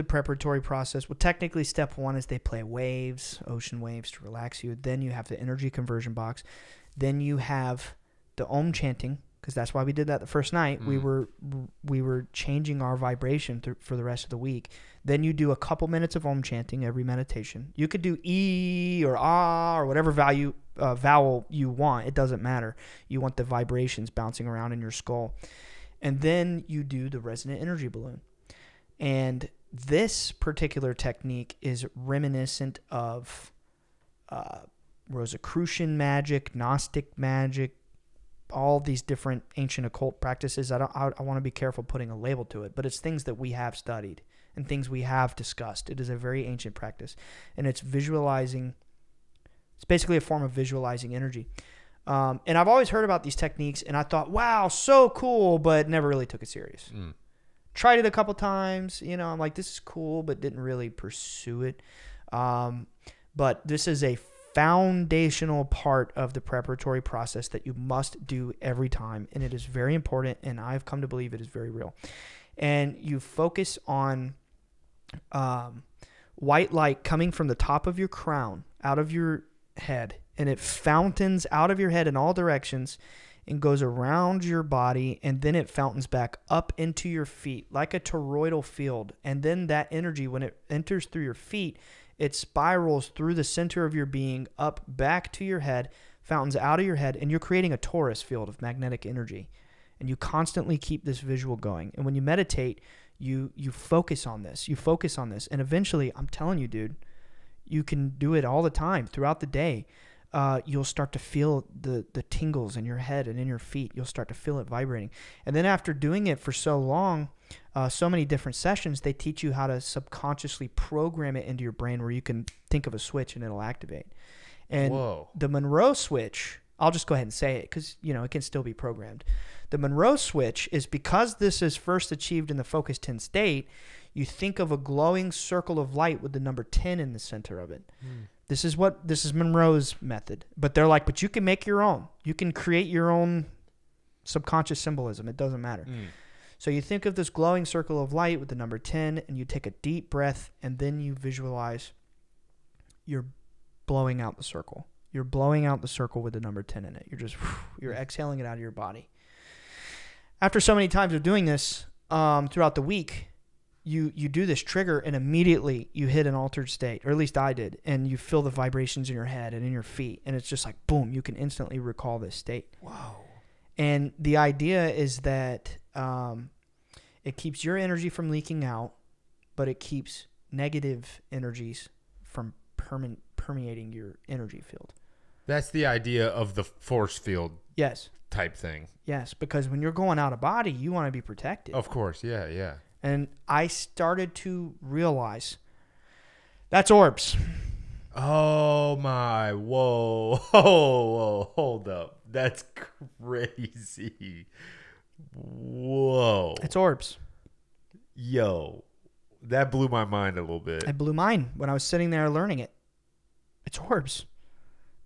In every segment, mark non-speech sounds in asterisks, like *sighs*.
the preparatory process. Well, technically, step one is they play waves, ocean waves to relax you. Then you have the energy conversion box. Then you have the Om chanting because that's why we did that the first night. Mm. We were we were changing our vibration th- for the rest of the week. Then you do a couple minutes of Om chanting every meditation. You could do E or Ah or whatever value uh, vowel you want. It doesn't matter. You want the vibrations bouncing around in your skull, and then you do the resonant energy balloon. And this particular technique is reminiscent of uh, Rosicrucian magic, Gnostic magic, all these different ancient occult practices. I don't. I, I want to be careful putting a label to it, but it's things that we have studied and things we have discussed. It is a very ancient practice, and it's visualizing. It's basically a form of visualizing energy. Um, and I've always heard about these techniques, and I thought, wow, so cool, but never really took it serious. Mm tried it a couple times. You know, I'm like, this is cool, but didn't really pursue it. Um, but this is a foundational part of the preparatory process that you must do every time. And it is very important. And I've come to believe it is very real. And you focus on um, white light coming from the top of your crown, out of your head, and it fountains out of your head in all directions and goes around your body and then it fountains back up into your feet like a toroidal field. And then that energy, when it enters through your feet, it spirals through the center of your being up back to your head, fountains out of your head, and you're creating a torus field of magnetic energy. And you constantly keep this visual going. And when you meditate, you you focus on this. You focus on this. And eventually, I'm telling you, dude, you can do it all the time throughout the day uh, you'll start to feel the the tingles in your head and in your feet. You'll start to feel it vibrating. And then after doing it for so long, uh, so many different sessions, they teach you how to subconsciously program it into your brain where you can think of a switch and it'll activate. And Whoa. the Monroe switch, I'll just go ahead and say it because you know it can still be programmed. The Monroe switch is because this is first achieved in the focus 10 state, you think of a glowing circle of light with the number 10 in the center of it. Mm. This is what this is Monroe's method. But they're like, but you can make your own. You can create your own subconscious symbolism. It doesn't matter. Mm. So you think of this glowing circle of light with the number 10 and you take a deep breath and then you visualize you're blowing out the circle. You're blowing out the circle with the number 10 in it. You're just you're mm. exhaling it out of your body. After so many times of doing this um, throughout the week, you you do this trigger and immediately you hit an altered state or at least i did and you feel the vibrations in your head and in your feet and it's just like boom you can instantly recall this state wow and the idea is that um, it keeps your energy from leaking out but it keeps negative energies from perme- permeating your energy field that's the idea of the force field yes type thing yes because when you're going out of body you want to be protected of course yeah yeah and I started to realize that's orbs. Oh my! Whoa! *laughs* Oh, whoa! Hold up! That's crazy! Whoa! It's orbs. Yo, that blew my mind a little bit. It blew mine when I was sitting there learning it. It's orbs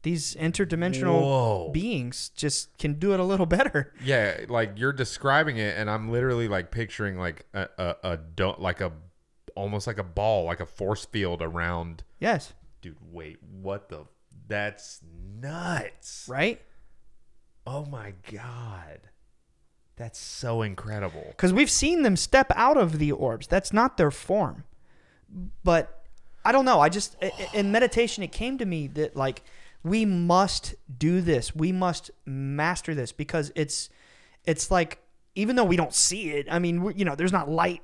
these interdimensional Whoa. beings just can do it a little *laughs* better. Yeah, like you're describing it, and I'm literally like picturing like a a, a do- like a almost like a ball, like a force field around. Yes. Dude, wait, what the? That's nuts. Right. Oh my god. That's so incredible. Because we've seen them step out of the orbs. That's not their form. But I don't know. I just in meditation it came to me that like we must do this. We must master this because it's it's like even though we don't see it, I mean, you know, there's not light.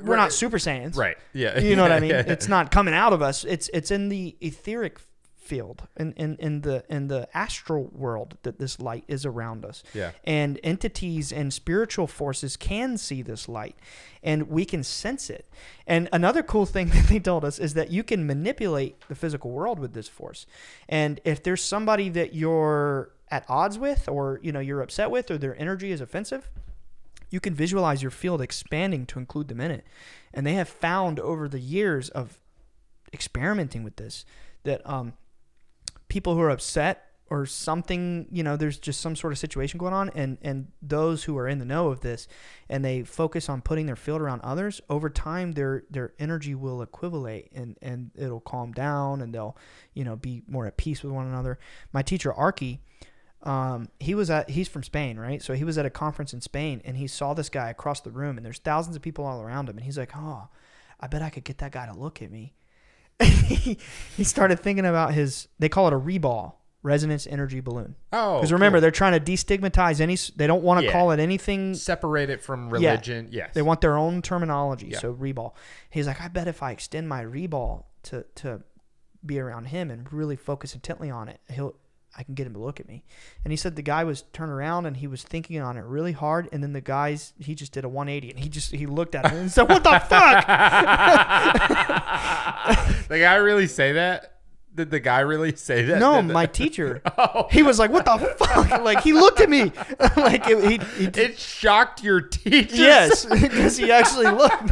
We're right. not super saiyans. Right. Yeah. You know what I *laughs* mean? It's not coming out of us. It's it's in the etheric field in, in, in the in the astral world that this light is around us yeah and entities and spiritual forces can see this light and we can sense it and another cool thing *laughs* that they told us is that you can manipulate the physical world with this force and if there's somebody that you're at odds with or you know you're upset with or their energy is offensive you can visualize your field expanding to include them in it and they have found over the years of experimenting with this that um, people who are upset or something you know there's just some sort of situation going on and and those who are in the know of this and they focus on putting their field around others over time their their energy will equivalate and and it'll calm down and they'll you know be more at peace with one another my teacher Arky, um, he was at he's from spain right so he was at a conference in spain and he saw this guy across the room and there's thousands of people all around him and he's like oh i bet i could get that guy to look at me *laughs* he started thinking about his. They call it a reball resonance energy balloon. Oh, because remember cool. they're trying to destigmatize any. They don't want to yeah. call it anything. Separate it from religion. Yeah. Yes, they want their own terminology. Yeah. So reball. He's like, I bet if I extend my reball to to be around him and really focus intently on it, he'll I can get him to look at me. And he said the guy was turned around and he was thinking on it really hard. And then the guys, he just did a 180 and he just, he looked at him and said, What the fuck? *laughs* the guy really say that? Did the guy really say that? No, my *laughs* teacher. oh. He was like, "What the fuck?" *laughs* Like he looked at me, like it, he, he, It shocked your teacher. Yes, because he actually looked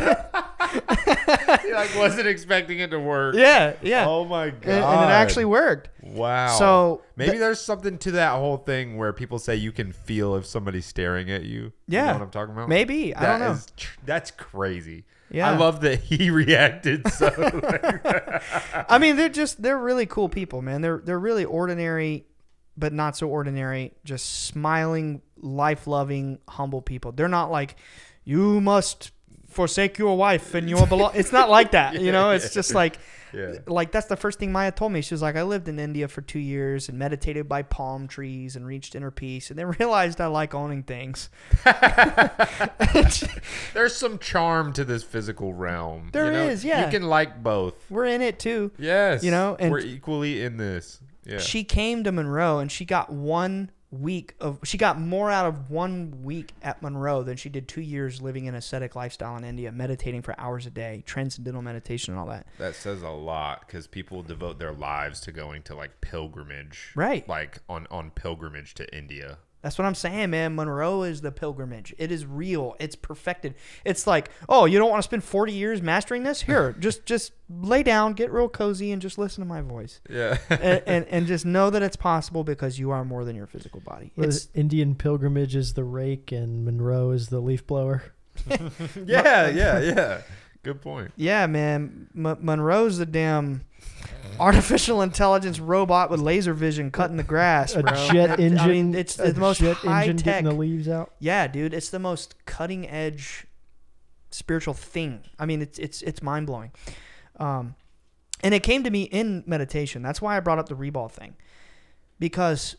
he like wasn't expecting it to work. Yeah, yeah. Oh my god! And, and it actually worked. Wow. So maybe th- there's something to that whole thing where people say you can feel if somebody's staring at you. Yeah, you know what I'm talking about. Maybe that I don't know. Is, that's crazy. Yeah. I love that he *laughs* reacted so. *laughs* I mean, they're just they're really cool people, man. They're they're really ordinary, but not so ordinary. Just smiling, life loving, humble people. They're not like you must forsake your wife and your belong. *laughs* it's not like that, yeah, you know. It's yeah. just like, yeah. like that's the first thing Maya told me. She was like, I lived in India for two years and meditated by palm trees and reached inner peace, and then realized I like owning things. *laughs* *laughs* There's some charm to this physical realm. There you know? is, yeah. You can like both. We're in it too. Yes, you know, and we're equally in this. Yeah. She came to Monroe and she got one week of she got more out of one week at Monroe than she did two years living an ascetic lifestyle in India, meditating for hours a day, transcendental meditation, and all that. That says a lot because people devote their lives to going to like pilgrimage, right? Like on on pilgrimage to India. That's what I'm saying, man. Monroe is the pilgrimage. It is real. It's perfected. It's like, oh, you don't want to spend 40 years mastering this? Here, *laughs* just just lay down, get real cozy, and just listen to my voice. Yeah. and, and, *laughs* and just know that it's possible because you are more than your physical body. Well, Indian pilgrimage is the rake, and Monroe is the leaf blower. *laughs* yeah, yeah, yeah. Good point. Yeah, man. M- Monroe's the damn artificial intelligence robot with laser vision cutting the grass, a jet engine. I mean, it's the most jet high engine tech. getting the leaves out. Yeah, dude, it's the most cutting edge spiritual thing. I mean, it's it's it's mind blowing. Um, and it came to me in meditation. That's why I brought up the reball thing, because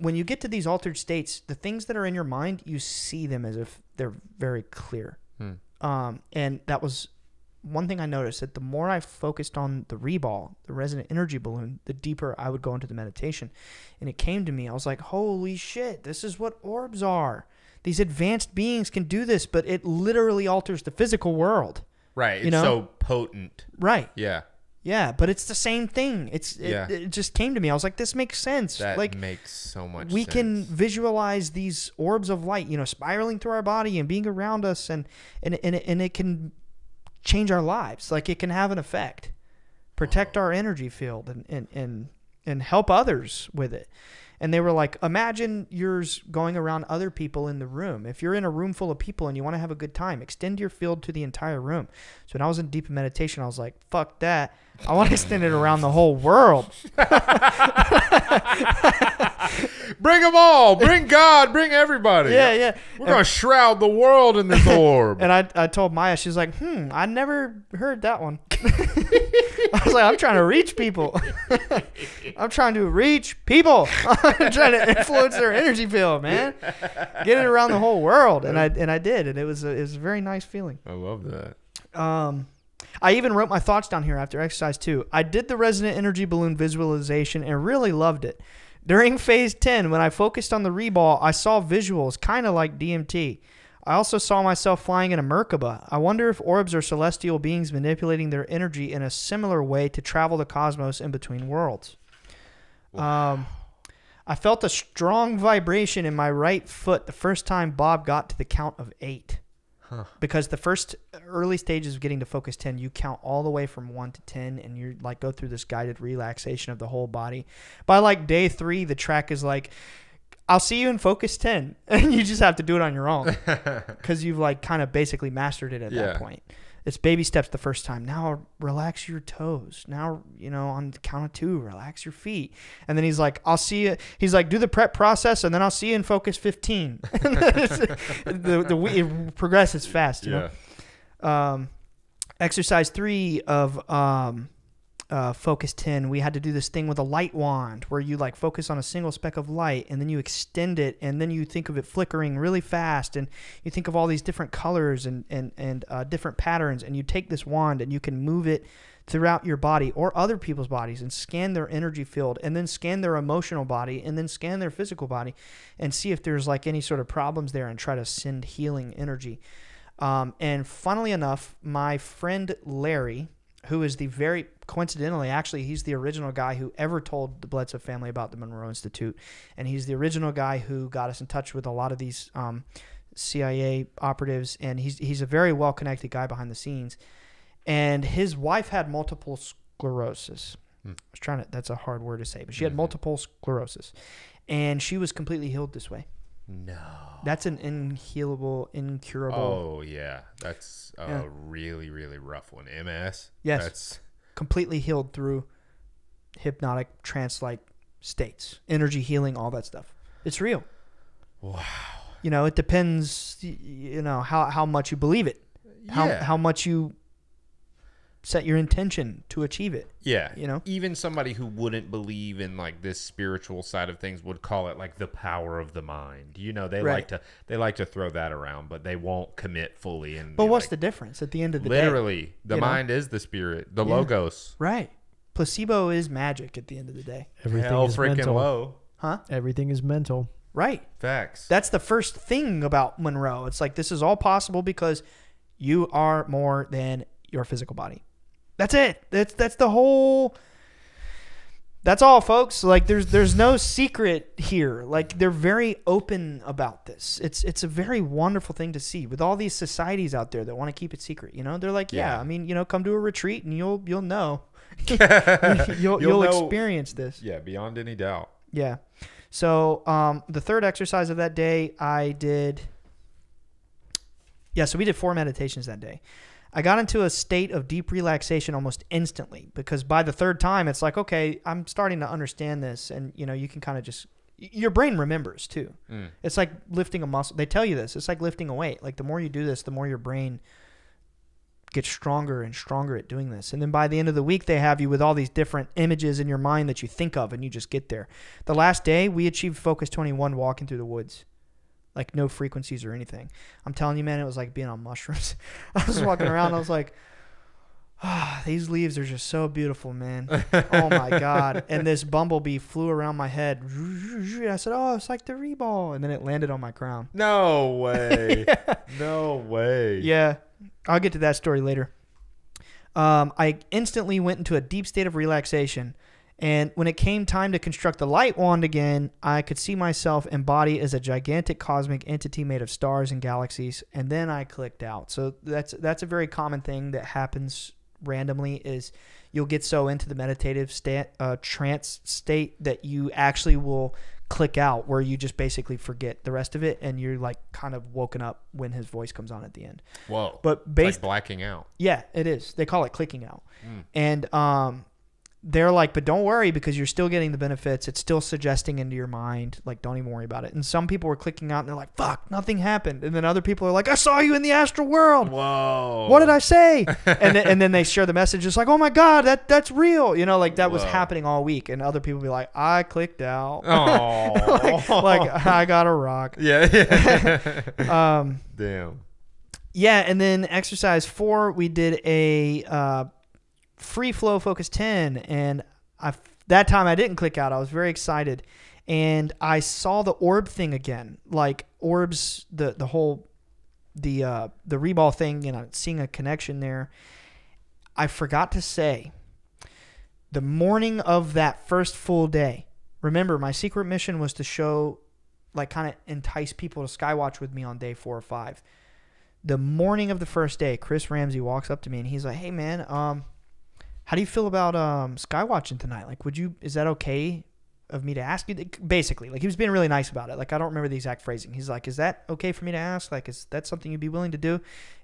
when you get to these altered states, the things that are in your mind, you see them as if they're very clear. Hmm. Um, and that was one thing I noticed that the more I focused on the reball, the resonant energy balloon, the deeper I would go into the meditation. And it came to me, I was like, holy shit, this is what orbs are. These advanced beings can do this, but it literally alters the physical world. Right. You know? so potent. Right. Yeah. Yeah, but it's the same thing. It's it, yeah. it just came to me. I was like, this makes sense. That like makes so much. We sense. can visualize these orbs of light, you know, spiraling through our body and being around us, and and and, and it can change our lives. Like it can have an effect, protect our energy field, and and and and help others with it and they were like, imagine yours going around other people in the room. If you're in a room full of people and you want to have a good time, extend your field to the entire room. So when I was in deep meditation, I was like, fuck that. I want to extend it around the whole world. *laughs* bring them all. Bring God. Bring everybody. Yeah, yeah. We're going to shroud the world in this orb. and I, I told Maya, she's like, hmm, I never heard that one. *laughs* I was like, I'm trying to reach people. *laughs* I'm trying to reach people. *laughs* I'm trying to influence their energy field, man. Get it around the whole world, and I and I did, and it was a, it was a very nice feeling. I love that. Um, I even wrote my thoughts down here after exercise two. I did the resonant energy balloon visualization and really loved it. During phase 10, when I focused on the reball, I saw visuals, kind of like DMT. I also saw myself flying in a Merkaba. I wonder if orbs are celestial beings manipulating their energy in a similar way to travel the cosmos in between worlds. Wow. Um, I felt a strong vibration in my right foot the first time Bob got to the count of eight. Huh. Because the first early stages of getting to focus 10, you count all the way from 1 to 10 and you like go through this guided relaxation of the whole body. By like day 3, the track is like I'll see you in focus 10 *laughs* and you just have to do it on your own *laughs* cuz you've like kind of basically mastered it at yeah. that point it's baby steps the first time. Now relax your toes. Now, you know, on the count of two, relax your feet. And then he's like, I'll see you. He's like, do the prep process and then I'll see you in focus 15. *laughs* *laughs* the, the, it progresses fast, you yeah. know? Um, exercise three of um, uh, Focus 10, we had to do this thing with a light wand where you like focus on a single speck of light and then you extend it and then you think of it flickering really fast and you think of all these different colors and, and, and uh, different patterns and you take this wand and you can move it throughout your body or other people's bodies and scan their energy field and then scan their emotional body and then scan their physical body and see if there's like any sort of problems there and try to send healing energy. Um, and funnily enough, my friend Larry, who is the very coincidentally, actually, he's the original guy who ever told the Bledsoe family about the Monroe Institute, and he's the original guy who got us in touch with a lot of these um, CIA operatives, and he's he's a very well connected guy behind the scenes, and his wife had multiple sclerosis. Hmm. I was trying to. That's a hard word to say, but she had mm-hmm. multiple sclerosis, and she was completely healed this way. No. That's an inhealable, incurable. Oh yeah, that's a yeah. really really rough one. MS. Yes. That's completely healed through hypnotic trance like states, energy healing, all that stuff. It's real. Wow. You know, it depends. You know how how much you believe it, yeah. how how much you set your intention to achieve it. Yeah. You know, even somebody who wouldn't believe in like this spiritual side of things would call it like the power of the mind. You know, they right. like to they like to throw that around, but they won't commit fully. And but what's like, the difference at the end of the literally, day? Literally, the mind know? is the spirit, the yeah. logos. Right. Placebo is magic at the end of the day. Everything Hell is freaking mental. low. Huh? Everything is mental. Right. Facts. That's the first thing about Monroe. It's like this is all possible because you are more than your physical body. That's it. That's that's the whole that's all folks like there's there's no secret here like they're very open about this it's it's a very wonderful thing to see with all these societies out there that want to keep it secret you know they're like yeah, yeah i mean you know come to a retreat and you'll you'll know *laughs* *laughs* you'll, you'll, you'll know, experience this yeah beyond any doubt yeah so um the third exercise of that day i did yeah so we did four meditations that day I got into a state of deep relaxation almost instantly because by the third time it's like okay I'm starting to understand this and you know you can kind of just your brain remembers too. Mm. It's like lifting a muscle. They tell you this. It's like lifting a weight. Like the more you do this, the more your brain gets stronger and stronger at doing this. And then by the end of the week, they have you with all these different images in your mind that you think of, and you just get there. The last day, we achieved Focus 21 walking through the woods like no frequencies or anything. I'm telling you, man, it was like being on mushrooms. *laughs* I was walking around, I was like, oh, *sighs* these leaves are just so beautiful, man. Oh my god! *laughs* And this bumblebee flew around my head. I said, "Oh, it's like the reball," and then it landed on my crown. No way! *laughs* yeah. No way! Yeah, I'll get to that story later. Um, I instantly went into a deep state of relaxation. And when it came time to construct the light wand again, I could see myself embodied as a gigantic cosmic entity made of stars and galaxies, and then I clicked out. So that's that's a very common thing that happens randomly is you'll get so into the meditative state uh, trance state that you actually will click out where you just basically forget the rest of it and you're like kind of woken up when his voice comes on at the end. Whoa. But based like blacking out. Yeah, it is. They call it clicking out. Mm. And um they're like, but don't worry because you're still getting the benefits. It's still suggesting into your mind, like, don't even worry about it. And some people were clicking out and they're like, fuck, nothing happened. And then other people are like, I saw you in the astral world. Whoa. What did I say? *laughs* and, then, and then they share the message. It's like, oh my God, that that's real. You know, like that Whoa. was happening all week. And other people be like, I clicked out. *laughs* like, like, I got a rock. *laughs* Yeah. um, Damn. Yeah. And then exercise four, we did a. Uh, free flow focus 10 and I that time I didn't click out. I was very excited and I saw the orb thing again. Like orbs the the whole the uh the reball thing and I'm seeing a connection there. I forgot to say the morning of that first full day. Remember, my secret mission was to show like kind of entice people to skywatch with me on day 4 or 5. The morning of the first day, Chris Ramsey walks up to me and he's like, "Hey man, um how do you feel about um, Skywatching tonight? Like, would you? Is that okay of me to ask you? Basically, like he was being really nice about it. Like I don't remember the exact phrasing. He's like, "Is that okay for me to ask? Like, is that something you'd be willing to do?"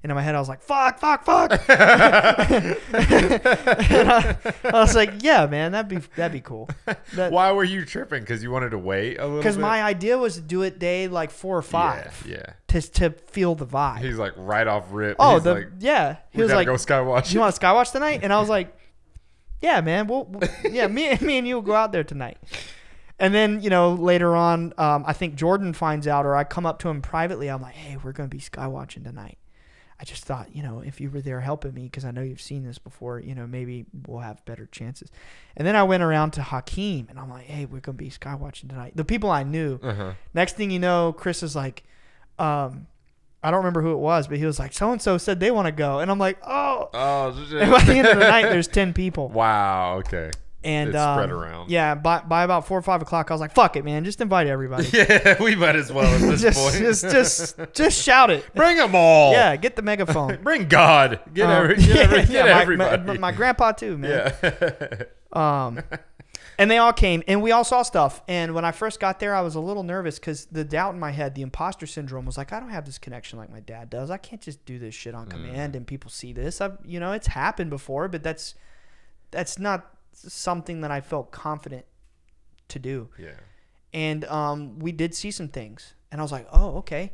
And in my head, I was like, "Fuck, fuck, fuck!" *laughs* I, I, was like, "Yeah, man, that'd be that'd be cool." That, Why were you tripping? Because you wanted to wait a little. Because my idea was to do it day like four or five. Yeah. yeah. To, to feel the vibe. He's like right off rip. Oh, the, like, yeah. He was like, "Go skywatch." You want to skywatch tonight? And I was like yeah, man, Well, we'll yeah, me, *laughs* me and you will go out there tonight. And then, you know, later on, um, I think Jordan finds out, or I come up to him privately. I'm like, hey, we're going to be skywatching tonight. I just thought, you know, if you were there helping me, because I know you've seen this before, you know, maybe we'll have better chances. And then I went around to Hakeem and I'm like, hey, we're going to be skywatching tonight. The people I knew. Uh-huh. Next thing you know, Chris is like, um, I don't remember who it was, but he was like, so and so said they want to go, and I'm like, oh. Oh. and *laughs* by the end of the night, there's ten people. Wow. Okay. And it's um, spread around. Yeah. By, by about four or five o'clock, I was like, fuck it, man, just invite everybody. *laughs* Yeah, we might as well at *laughs* this just, point. just, just, just shout it. Bring them all. Yeah. Get the megaphone. Bring God. Get, um, every, get, yeah, get my, everybody. My, my, grandpa too, man. Yeah. um and they all came, and we all saw stuff. And when I first got there, I was a little nervous because the doubt in my head, the imposter syndrome, was like, I don't have this connection like my dad does. I can't just do this shit on mm. command, mm. and people see this. I, you know, it's happened before, but that's that's not something that I felt confident to do. Yeah. And um, we did see some things, and I was like, oh, okay.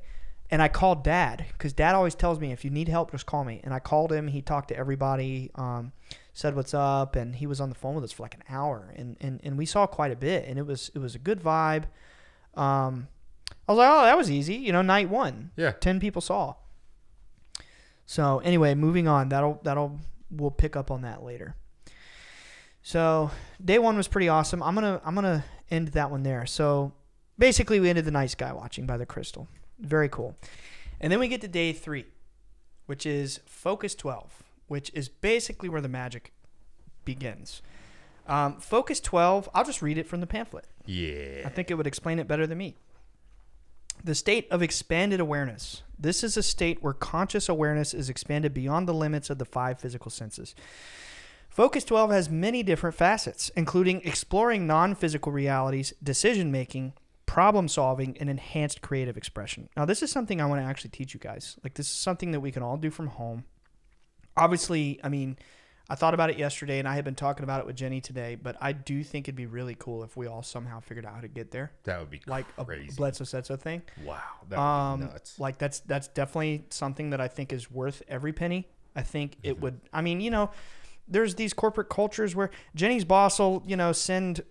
And I called dad because dad always tells me if you need help, just call me. And I called him. He talked to everybody. Um, said what's up, and he was on the phone with us for like an hour, and and, and we saw quite a bit, and it was it was a good vibe. Um, I was like, oh, that was easy, you know, night one. Yeah, ten people saw. So anyway, moving on. That'll that'll we'll pick up on that later. So day one was pretty awesome. I'm gonna I'm gonna end that one there. So basically, we ended the night sky watching by the crystal. Very cool. And then we get to day three, which is focus twelve which is basically where the magic begins. Um, Focus 12, I'll just read it from the pamphlet. Yeah. I think it would explain it better than me. The state of expanded awareness. This is a state where conscious awareness is expanded beyond the limits of the five physical senses. Focus 12 has many different facets, including exploring non physical realities, decision making, problem solving, and enhanced creative expression. Now, this is something I want to actually teach you guys. Like, this is something that we can all do from home obviously, I mean, I thought about it yesterday and I had been talking about it with Jenny today, but I do think it'd be really cool if we all somehow figured out how to get there. That would be like crazy. a Bledsoe so thing. Wow. That um, nuts. Like that's that's definitely something that I think is worth every penny. I think mm-hmm. it would I mean, you know, there's these corporate cultures where Jenny's boss will, you know, send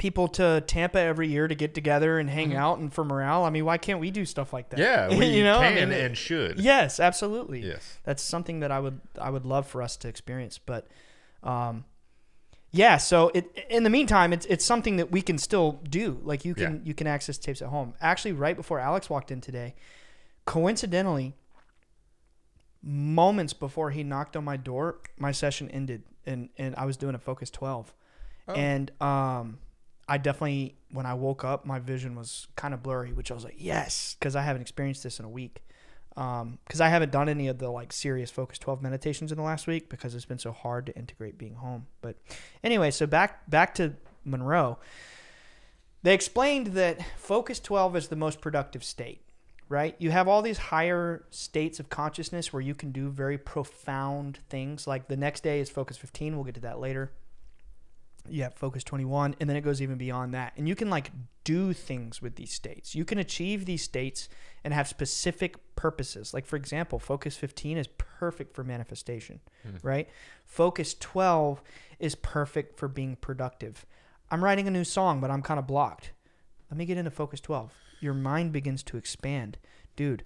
people to Tampa every year to get together and hang mm-hmm. out and for morale. I mean, why can't we do stuff like that? Yeah, *laughs* we you know? can I mean, and should. Yes, absolutely. Yes, that's something that I would I would love for us to experience. But, um, yeah. So it in the meantime, it's it's something that we can still do. Like you can yeah. you can access tapes at home. Actually, right before Alex walked in today, coincidentally, moments before he knocked on my door, my session ended, and and I was doing a focus twelve. Oh. And um, I definitely, when I woke up, my vision was kind of blurry, which I was like, yes, because I haven't experienced this in a week. Because um, I haven't done any of the like serious focus 12 meditations in the last week because it's been so hard to integrate being home. But anyway, so back back to Monroe. They explained that focus 12 is the most productive state, right? You have all these higher states of consciousness where you can do very profound things. Like the next day is focus 15. We'll get to that later yeah focus 21 and then it goes even beyond that and you can like do things with these states you can achieve these states and have specific purposes like for example focus 15 is perfect for manifestation mm. right focus 12 is perfect for being productive i'm writing a new song but i'm kind of blocked let me get into focus 12 your mind begins to expand dude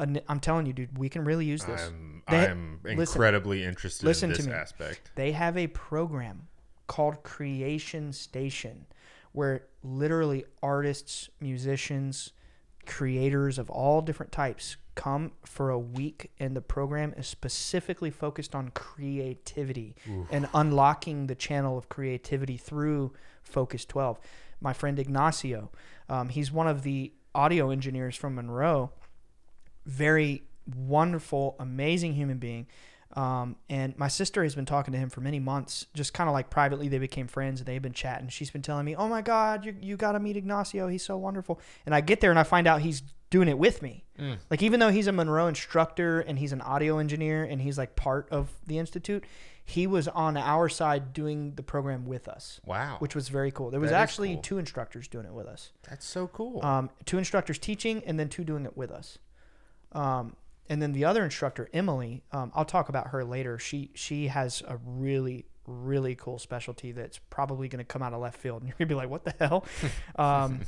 I'm telling you, dude, we can really use this. I'm, they, I'm incredibly listen, interested listen in this to me. aspect. They have a program called Creation Station, where literally artists, musicians, creators of all different types come for a week and the program is specifically focused on creativity Oof. and unlocking the channel of creativity through focus 12 my friend ignacio um, he's one of the audio engineers from monroe very wonderful amazing human being um, and my sister has been talking to him for many months, just kind of like privately. They became friends and they've been chatting. She's been telling me, "Oh my God, you you got to meet Ignacio. He's so wonderful." And I get there and I find out he's doing it with me. Mm. Like even though he's a Monroe instructor and he's an audio engineer and he's like part of the institute, he was on our side doing the program with us. Wow, which was very cool. There was that actually cool. two instructors doing it with us. That's so cool. Um, two instructors teaching and then two doing it with us. Um, and then the other instructor, Emily, um, I'll talk about her later. She she has a really really cool specialty that's probably going to come out of left field, and *laughs* you're gonna be like, what the hell? *laughs* um,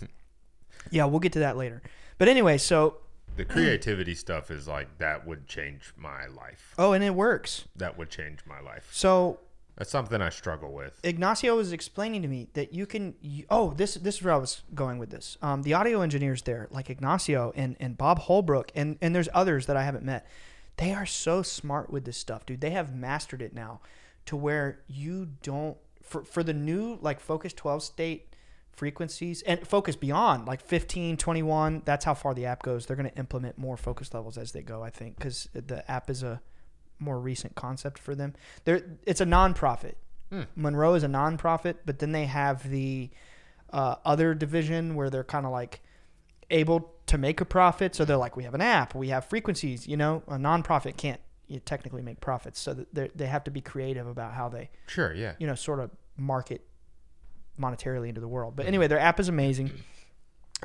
yeah, we'll get to that later. But anyway, so the creativity stuff is like that would change my life. Oh, and it works. That would change my life. So that's something I struggle with. Ignacio was explaining to me that you can. You, oh, this this is where I was going with this. Um, the audio engineers there, like Ignacio and and Bob Holbrook, and and there's others that I haven't met. They are so smart with this stuff, dude. They have mastered it now, to where you don't for for the new like Focus 12 state frequencies and focus beyond like 15 21 that's how far the app goes they're going to implement more focus levels as they go i think because the app is a more recent concept for them. they it's a nonprofit. Hmm. Monroe is a nonprofit, but then they have the uh, other division where they're kind of like able to make a profit. So they're like, we have an app, we have frequencies. You know, a nonprofit can't technically make profits, so they have to be creative about how they sure, yeah, you know, sort of market monetarily into the world. But hmm. anyway, their app is amazing.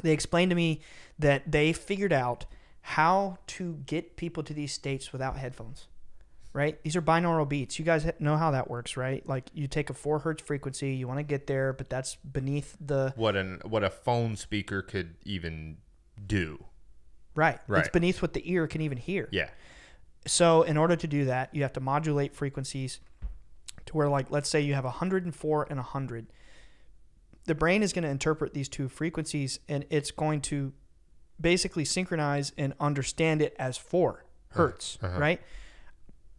They explained to me that they figured out how to get people to these states without headphones right? These are binaural beats. You guys know how that works, right? Like you take a four hertz frequency, you want to get there, but that's beneath the what an what a phone speaker could even do. Right. Right. It's beneath what the ear can even hear. Yeah. So in order to do that, you have to modulate frequencies to where like let's say you have 104 and 100. The brain is going to interpret these two frequencies and it's going to basically synchronize and understand it as 4 uh-huh. hertz, uh-huh. right?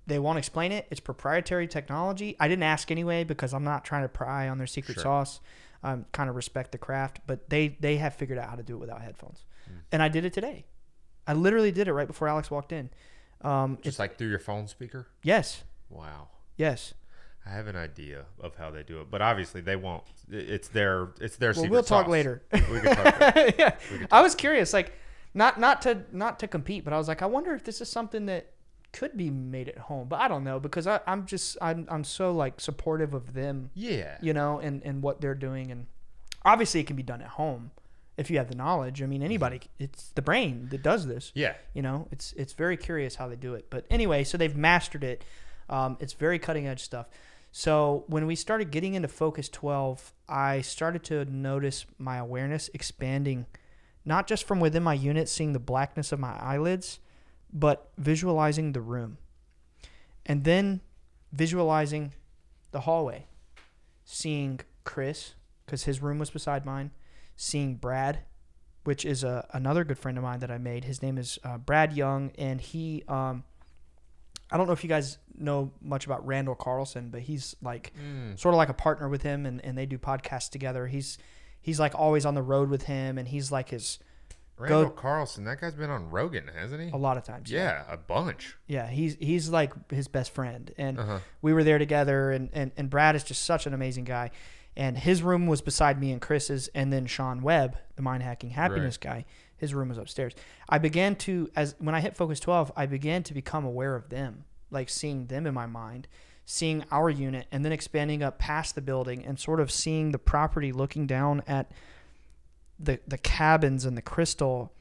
They won't explain it. It's proprietary technology. I didn't ask anyway because I'm not trying to pry on their secret sure. sauce. Um, kind of respect the craft, but they they have figured out how to do it without headphones. Mm. And I did it today. I literally did it right before Alex walked in. Um, Just like through your phone speaker. Yes. Wow. Yes. I have an idea of how they do it, but obviously they won't. It's their it's their. Well, we'll talk sauce. later. we can talk later. *laughs* yeah. Talk. I was curious, like not not to not to compete, but I was like, I wonder if this is something that could be made at home, but I don't know because I, I'm just I'm I'm so like supportive of them. Yeah. You know, and and what they're doing, and obviously it can be done at home if you have the knowledge. I mean, mm-hmm. anybody. It's the brain that does this. Yeah. You know, it's it's very curious how they do it. But anyway, so they've mastered it. Um, it's very cutting edge stuff. So when we started getting into Focus 12, I started to notice my awareness expanding, not just from within my unit, seeing the blackness of my eyelids, but visualizing the room and then visualizing the hallway, seeing Chris, because his room was beside mine, seeing Brad, which is a, another good friend of mine that I made. His name is uh, Brad Young, and he, um, I don't know if you guys know much about Randall Carlson, but he's like mm. sort of like a partner with him, and, and they do podcasts together. He's he's like always on the road with him, and he's like his Randall go, Carlson, that guy's been on Rogan, hasn't he? A lot of times. Yeah, yeah. a bunch. Yeah, he's he's like his best friend, and uh-huh. we were there together. And, and and Brad is just such an amazing guy, and his room was beside me and Chris's, and then Sean Webb, the mind hacking happiness right. guy, his room was upstairs. I began to as when I hit Focus Twelve, I began to become aware of them, like seeing them in my mind, seeing our unit, and then expanding up past the building, and sort of seeing the property, looking down at the the cabins and the crystal,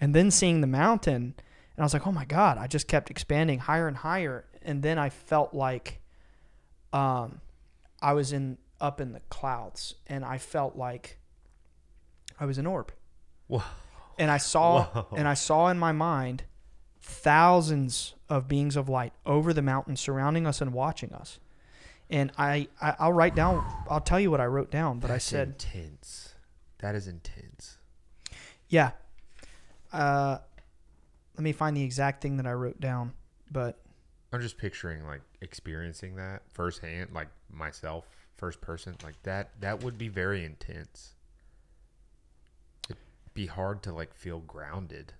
and then seeing the mountain, and I was like, oh my god! I just kept expanding higher and higher, and then I felt like, um, I was in up in the clouds, and I felt like I was an orb. Whoa. And I saw Whoa. and I saw in my mind thousands of beings of light over the mountain surrounding us and watching us. And I, I will write down I'll tell you what I wrote down, but That's I said intense. That is intense. Yeah. Uh, let me find the exact thing that I wrote down, but I'm just picturing like experiencing that firsthand, like myself, first person, like that. That would be very intense. It'd be hard to like feel grounded.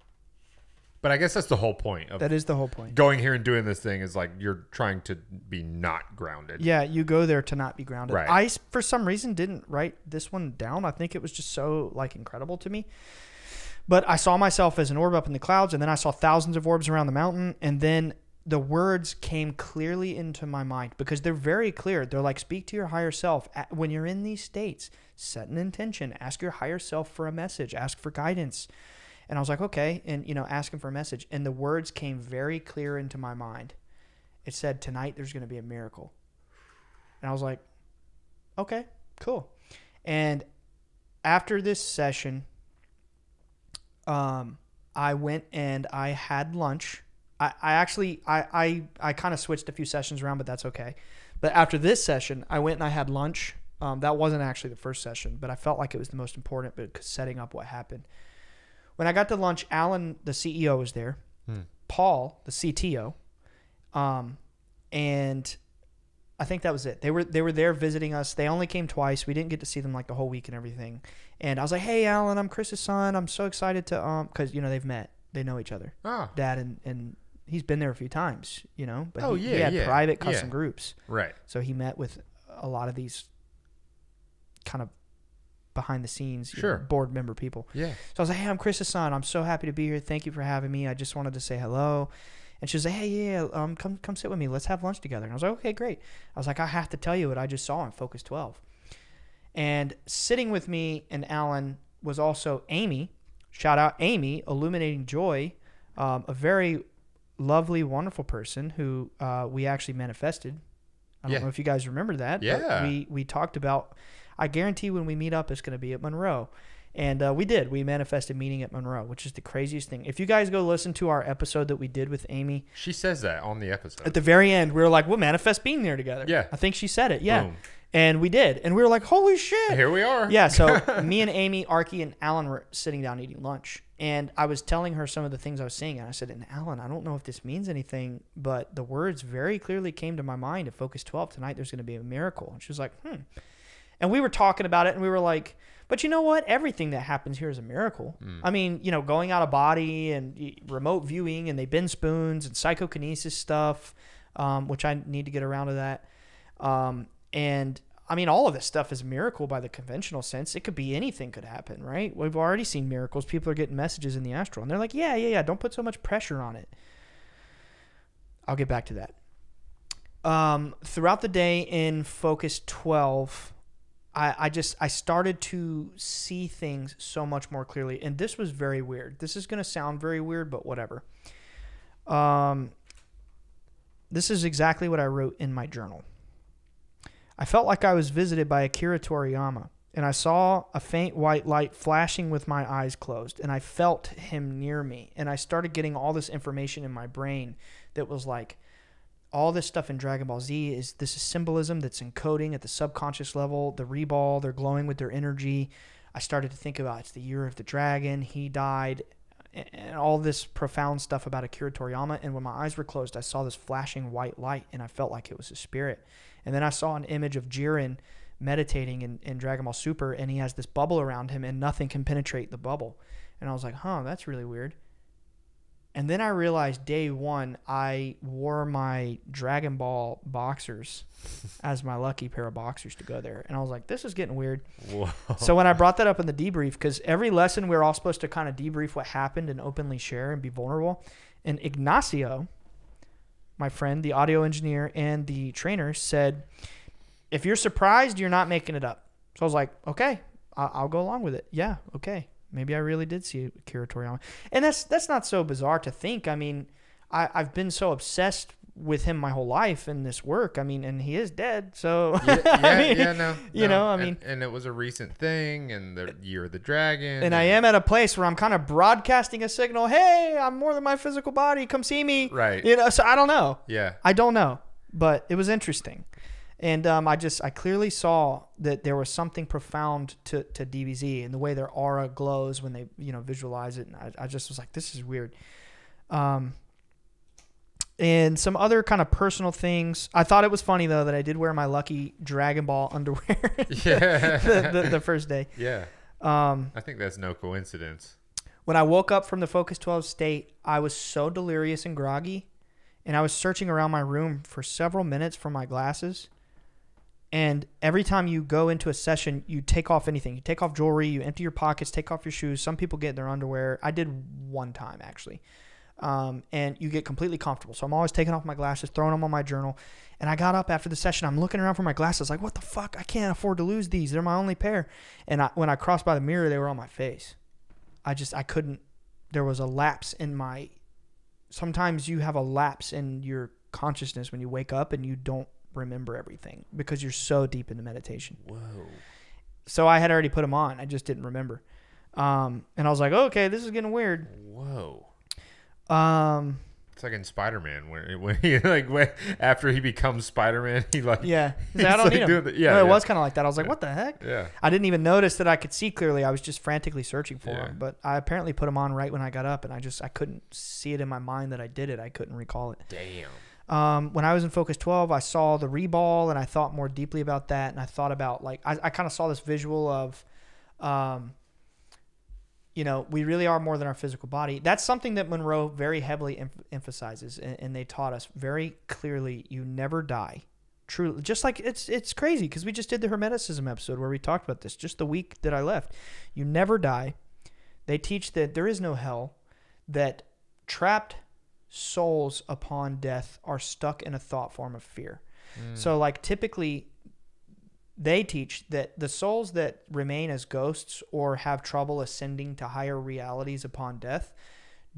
But I guess that's the whole point. Of that is the whole point. Going here and doing this thing is like you're trying to be not grounded. Yeah, you go there to not be grounded. Right. I for some reason didn't write this one down. I think it was just so like incredible to me. But I saw myself as an orb up in the clouds, and then I saw thousands of orbs around the mountain, and then the words came clearly into my mind because they're very clear. They're like, speak to your higher self when you're in these states. Set an intention. Ask your higher self for a message. Ask for guidance. And I was like, okay. And, you know, ask him for a message. And the words came very clear into my mind. It said, tonight there's going to be a miracle. And I was like, okay, cool. And after this session, um, I went and I had lunch. I, I actually, I, I, I kind of switched a few sessions around, but that's okay. But after this session, I went and I had lunch. Um, that wasn't actually the first session, but I felt like it was the most important because setting up what happened. When I got to lunch, Alan, the CEO, was there. Hmm. Paul, the CTO, um, and I think that was it. They were they were there visiting us. They only came twice. We didn't get to see them like the whole week and everything. And I was like, "Hey, Alan, I'm Chris's son. I'm so excited to um, because you know they've met, they know each other. Ah. Dad and and he's been there a few times, you know. But oh, he, yeah, he had yeah, private custom yeah. groups, right? So he met with a lot of these kind of behind the scenes sure. know, board member people. Yeah. So I was like, hey, I'm Chris Hassan. I'm so happy to be here. Thank you for having me. I just wanted to say hello. And she was like, hey, yeah, um, come, come sit with me. Let's have lunch together. And I was like, okay, great. I was like, I have to tell you what I just saw on Focus 12. And sitting with me and Alan was also Amy. Shout out Amy, Illuminating Joy, um, a very lovely, wonderful person who uh, we actually manifested. I don't yeah. know if you guys remember that. Yeah. we, we talked about I guarantee when we meet up, it's going to be at Monroe. And uh, we did. We manifested meeting at Monroe, which is the craziest thing. If you guys go listen to our episode that we did with Amy, she says that on the episode. At the very end, we were like, "We'll manifest being there together." Yeah, I think she said it. Yeah, Boom. and we did, and we were like, "Holy shit!" Here we are. Yeah. So *laughs* me and Amy, Arky, and Alan were sitting down eating lunch, and I was telling her some of the things I was seeing, and I said, "And Alan, I don't know if this means anything, but the words very clearly came to my mind at Focus 12 tonight. There's going to be a miracle," and she was like, "Hmm." And we were talking about it and we were like, but you know what? Everything that happens here is a miracle. Mm. I mean, you know, going out of body and remote viewing and they bend spoons and psychokinesis stuff, um, which I need to get around to that. Um, and I mean, all of this stuff is a miracle by the conventional sense. It could be anything could happen, right? We've already seen miracles. People are getting messages in the astral, and they're like, "Yeah, yeah, yeah. Don't put so much pressure on it." I'll get back to that. Um, throughout the day in Focus Twelve, I, I just I started to see things so much more clearly, and this was very weird. This is gonna sound very weird, but whatever. Um, this is exactly what I wrote in my journal. I felt like I was visited by Akira Toriyama, and I saw a faint white light flashing with my eyes closed, and I felt him near me, and I started getting all this information in my brain that was like all this stuff in Dragon Ball Z is this is symbolism that's encoding at the subconscious level. The reball, they're glowing with their energy. I started to think about it's the year of the dragon. He died, and all this profound stuff about Akira Toriyama. And when my eyes were closed, I saw this flashing white light, and I felt like it was a spirit. And then I saw an image of Jiren meditating in, in Dragon Ball Super, and he has this bubble around him, and nothing can penetrate the bubble. And I was like, huh, that's really weird. And then I realized day one, I wore my Dragon Ball boxers *laughs* as my lucky pair of boxers to go there. And I was like, this is getting weird. Whoa. So when I brought that up in the debrief, because every lesson we we're all supposed to kind of debrief what happened and openly share and be vulnerable. And Ignacio, my friend, the audio engineer and the trainer, said, if you're surprised, you're not making it up. So I was like, okay, I'll go along with it. Yeah, okay maybe I really did see Akira Toriyama. And that's that's not so bizarre to think. I mean, I, I've been so obsessed with him my whole life in this work. I mean, and he is dead. So *laughs* yeah, yeah, I mean, yeah no, you know, I and, mean, and it was a recent thing, and the year of the dragon. And, and I am at a place where I'm kind of broadcasting a signal. Hey, I'm more than my physical body. Come see me. Right. You know. So I don't know. Yeah. I don't know, but it was interesting. And um, I just I clearly saw that there was something profound to, to DBZ and the way their aura glows when they you know visualize it. And I, I just was like, this is weird. Um, and some other kind of personal things. I thought it was funny though that I did wear my lucky Dragon Ball *laughs* underwear. yeah. the, the, the, first day. Yeah. Um, I think that's no coincidence. When I woke up from the Focus 12 state, I was so delirious and groggy, and I was searching around my room for several minutes for my glasses. And every time you go into a session, you take off anything. You take off jewelry, you empty your pockets, take off your shoes. Some people get their underwear. I did one time actually. Um, and you get completely comfortable. So I'm always taking off my glasses, throwing them on my journal. And I got up after the session. I'm looking around for my glasses, like, what the fuck? I can't afford to lose these. They're my only pair. And I, when I crossed by the mirror, they were on my face. I just, I couldn't. There was a lapse in my. Sometimes you have a lapse in your consciousness when you wake up and you don't remember everything because you're so deep into meditation. Whoa. So I had already put them on. I just didn't remember. Um, and I was like, okay, this is getting weird. Whoa. Um, it's like in Spider Man where, *laughs* when he like when, after he becomes Spider Man, he like yeah, *laughs* I don't like need him. The, yeah, no, it yeah. was kind of like that. I was like, what the heck? Yeah, I didn't even notice that I could see clearly. I was just frantically searching for yeah. him, but I apparently put him on right when I got up, and I just I couldn't see it in my mind that I did it. I couldn't recall it. Damn. Um, when I was in Focus 12, I saw the reball and I thought more deeply about that. And I thought about like, I, I kind of saw this visual of, um, you know, we really are more than our physical body. That's something that Monroe very heavily em- emphasizes. And, and they taught us very clearly you never die. Truly, just like it's it's crazy because we just did the Hermeticism episode where we talked about this just the week that I left. You never die. They teach that there is no hell, that trapped souls upon death are stuck in a thought form of fear. Mm. So, like, typically they teach that the souls that remain as ghosts or have trouble ascending to higher realities upon death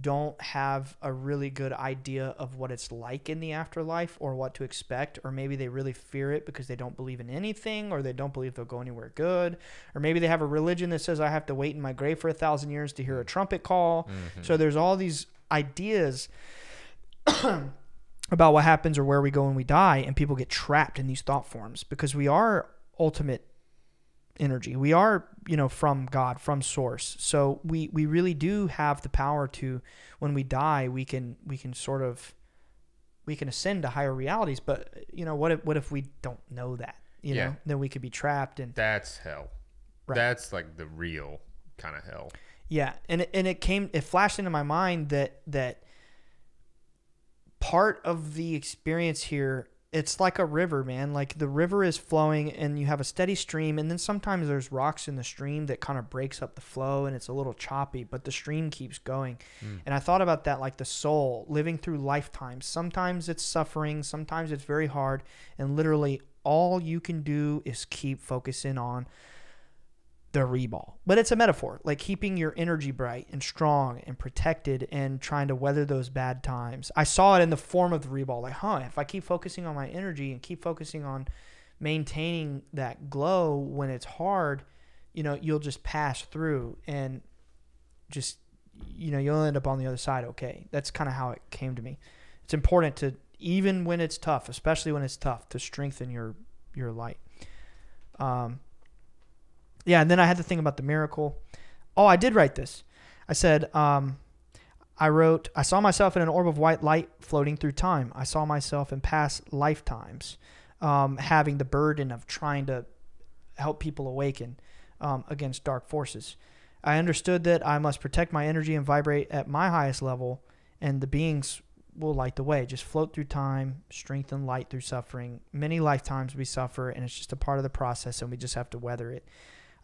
don't have a really good idea of what it's like in the afterlife or what to expect or maybe they really fear it because they don't believe in anything or they don't believe they'll go anywhere good or maybe they have a religion that says i have to wait in my grave for a thousand years to hear a hmm. trumpet call mm-hmm. so there's all these ideas *clears throat* about what happens or where we go when we die, and people get trapped in these thought forms because we are ultimate energy. We are, you know, from God, from source. So we we really do have the power to when we die, we can we can sort of we can ascend to higher realities, but you know, what if what if we don't know that? You yeah. know, then we could be trapped and That's hell. Right. That's like the real kind of hell. Yeah, and it, and it came it flashed into my mind that that part of the experience here it's like a river, man. Like the river is flowing and you have a steady stream and then sometimes there's rocks in the stream that kind of breaks up the flow and it's a little choppy, but the stream keeps going. Mm. And I thought about that like the soul living through lifetimes. Sometimes it's suffering, sometimes it's very hard, and literally all you can do is keep focusing on the reball. But it's a metaphor, like keeping your energy bright and strong and protected and trying to weather those bad times. I saw it in the form of the reball, like, huh, if I keep focusing on my energy and keep focusing on maintaining that glow when it's hard, you know, you'll just pass through and just, you know, you'll end up on the other side okay. That's kind of how it came to me. It's important to, even when it's tough, especially when it's tough, to strengthen your, your light. Um, yeah, and then I had the thing about the miracle. Oh, I did write this. I said, um, I wrote, I saw myself in an orb of white light floating through time. I saw myself in past lifetimes um, having the burden of trying to help people awaken um, against dark forces. I understood that I must protect my energy and vibrate at my highest level, and the beings will light the way. Just float through time, strengthen light through suffering. Many lifetimes we suffer, and it's just a part of the process, and we just have to weather it.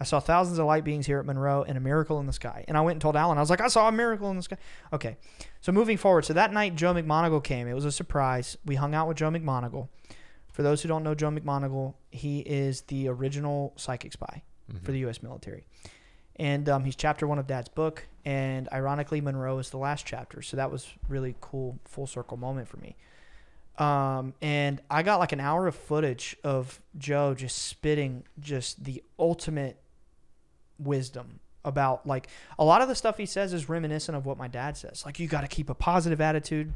I saw thousands of light beings here at Monroe and a miracle in the sky. And I went and told Alan, I was like, I saw a miracle in the sky. Okay. So moving forward. So that night, Joe McMonagle came. It was a surprise. We hung out with Joe McMonagle. For those who don't know Joe McMonagle, he is the original psychic spy mm-hmm. for the U.S. military. And um, he's chapter one of Dad's book. And ironically, Monroe is the last chapter. So that was really cool, full circle moment for me. Um, and I got like an hour of footage of Joe just spitting just the ultimate wisdom about like a lot of the stuff he says is reminiscent of what my dad says. Like you got to keep a positive attitude.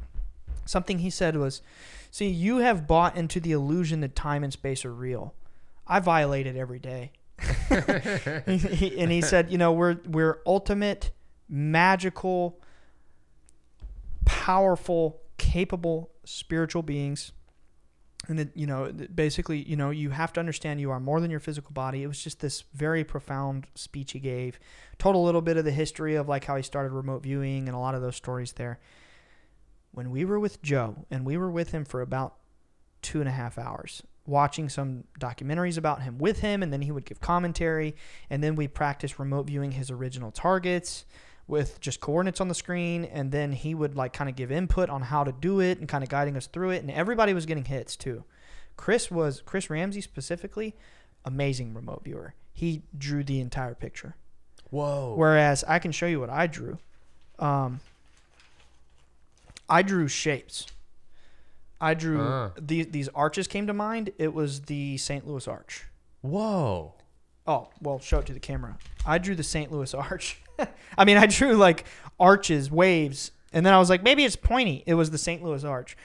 Something he said was, "See, you have bought into the illusion that time and space are real. I violate it every day." *laughs* and he said, "You know, we're we're ultimate, magical, powerful, capable spiritual beings." and it, you know basically you know you have to understand you are more than your physical body it was just this very profound speech he gave told a little bit of the history of like how he started remote viewing and a lot of those stories there when we were with joe and we were with him for about two and a half hours watching some documentaries about him with him and then he would give commentary and then we practiced remote viewing his original targets with just coordinates on the screen and then he would like kind of give input on how to do it and kind of guiding us through it and everybody was getting hits too chris was chris ramsey specifically amazing remote viewer he drew the entire picture whoa whereas i can show you what i drew um, i drew shapes i drew uh. Ah. these these arches came to mind it was the st louis arch whoa oh well show it to the camera i drew the st louis arch *laughs* I mean, I drew like arches, waves, and then I was like, maybe it's pointy. It was the St. Louis Arch.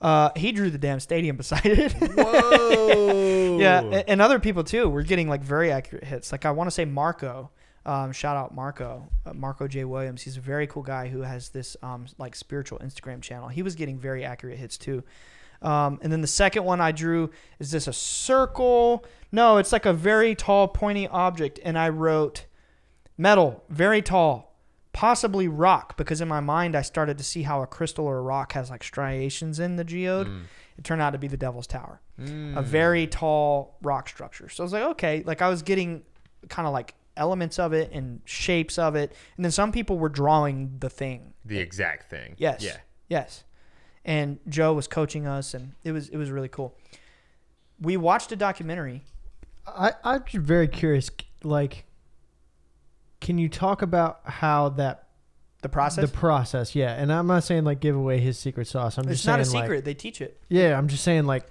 Uh, he drew the damn stadium beside it. *laughs* Whoa! yeah, and, and other people too were getting like very accurate hits. Like I want to say Marco. Um, shout out Marco, uh, Marco J. Williams. He's a very cool guy who has this um, like spiritual Instagram channel. He was getting very accurate hits too. Um, and then the second one I drew is this a circle? No, it's like a very tall, pointy object. And I wrote metal, very tall, possibly rock, because in my mind I started to see how a crystal or a rock has like striations in the geode. Mm. It turned out to be the Devil's Tower, mm. a very tall rock structure. So I was like, okay, like I was getting kind of like elements of it and shapes of it. And then some people were drawing the thing. The exact thing. Yes. Yeah. Yes. And Joe was coaching us and it was it was really cool. We watched a documentary. I, I'm very curious, like can you talk about how that the process? The process, yeah. And I'm not saying like give away his secret sauce. I'm it's just saying not a secret. Like, they teach it. Yeah, I'm just saying like,